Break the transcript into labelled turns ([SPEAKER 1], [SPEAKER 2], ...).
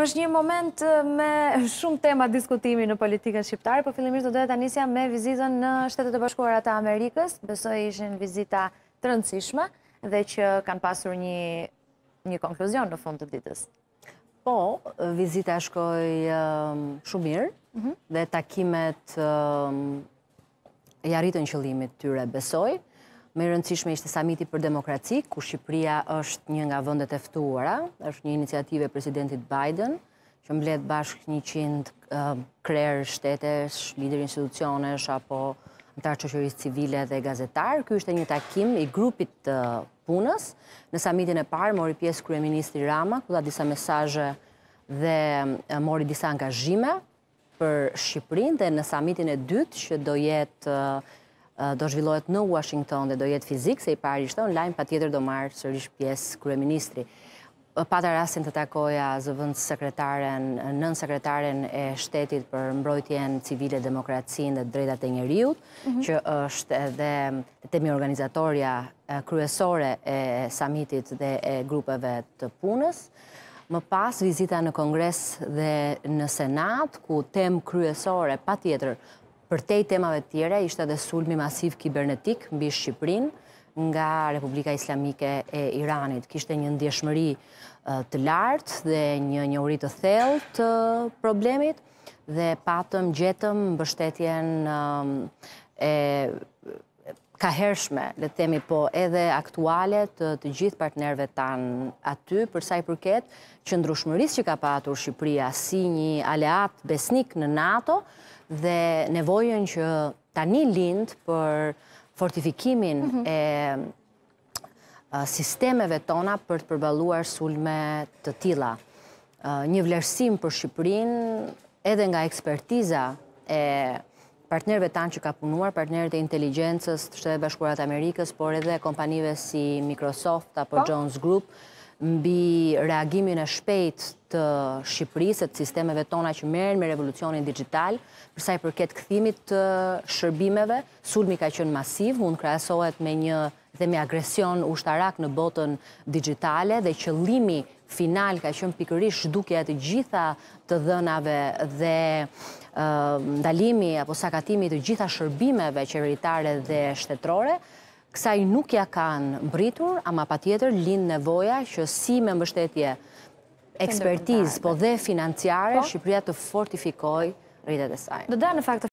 [SPEAKER 1] është një moment me shumë tema diskutimi në politikën shqiptarë, për po fillimisht do dhe të anisja me vizitën në shtetet e bashkuarat e Amerikës, Besoj ishin ishën vizita të rëndësishme dhe që kanë pasur një konkluzion në fund të ditës. Po, vizita shkoj shumë mirë mhm. dhe takimet e arritën qëllimit tyre besoj, Me rëndësishme ishte samiti për demokraci, ku Shqipëria është një nga vëndet eftuara, është një iniciative presidentit Biden, që mbletë bashkë 100 krerë shtetes, lideri institucionesh, apo në tarë qështë civile dhe gazetarë. Ky është e një takim i grupit punës. Në samitin e parë mori pjesë kureministri Rama, ku da disa mesajë dhe mori disa angazhime për Shqipërinë, dhe në samitin e dytë që do jetë do zhvillohet në Washington dhe do jetë fizik, se i pari shtë online, pa tjetër do marë sërish pjesë kërëministri. Pata rasin të takoja zëvënd sekretaren, nën sekretaren e shtetit për mbrojtjen civile, demokracin dhe drejtate njeriut, mhm. që është edhe temi organizatorja kryesore e samitit dhe e grupeve të punës. Më pas vizita në Kongres dhe në Senat, ku tem kryesore pa tjetër për te i temave tjere, ishte dhe sulmi masiv kibernetik mbi Shqiprin nga Republika Islamike e Iranit. Kishte një ndjeshmëri të lartë dhe një një të thellë të problemit dhe patëm gjetëm bështetjen e ka hershme, le temi po, edhe aktualet të gjithë partnerve tanë aty, përsa i përket që ndrushmëris që ka patur Shqipëria si një aleat besnik në NATO dhe nevojën që tani lindë për fortifikimin mhm. e sistemeve tona për të përbaluar sulme të tila. Një vlerësim për Shqipërin edhe nga ekspertiza e partnerve tanë që ka punuar, partnerët të inteligencës, të shtetë bashkurat Amerikës, por edhe kompanive si Microsoft apo po. Jones Group, mbi reagimin e shpejt të Shqipërisë, të sistemeve tona që merën me revolucionin digital, përsa i përket këthimit të shërbimeve, sulmi ka qënë masiv, mund krasohet me një dhe me agresion ushtarak në botën digitale dhe që limi final ka qënë pikërish duke atë gjitha të dënave dhe ndalimi apo sakatimi të gjitha shërbimeve qeveritare dhe shtetrore, kësaj nuk ja kanë mbritur, ama pa tjetër linë nevoja që si me mbështetje ekspertiz po dhe financiare, po? Shqipëria të fortifikoj rritet e sajnë.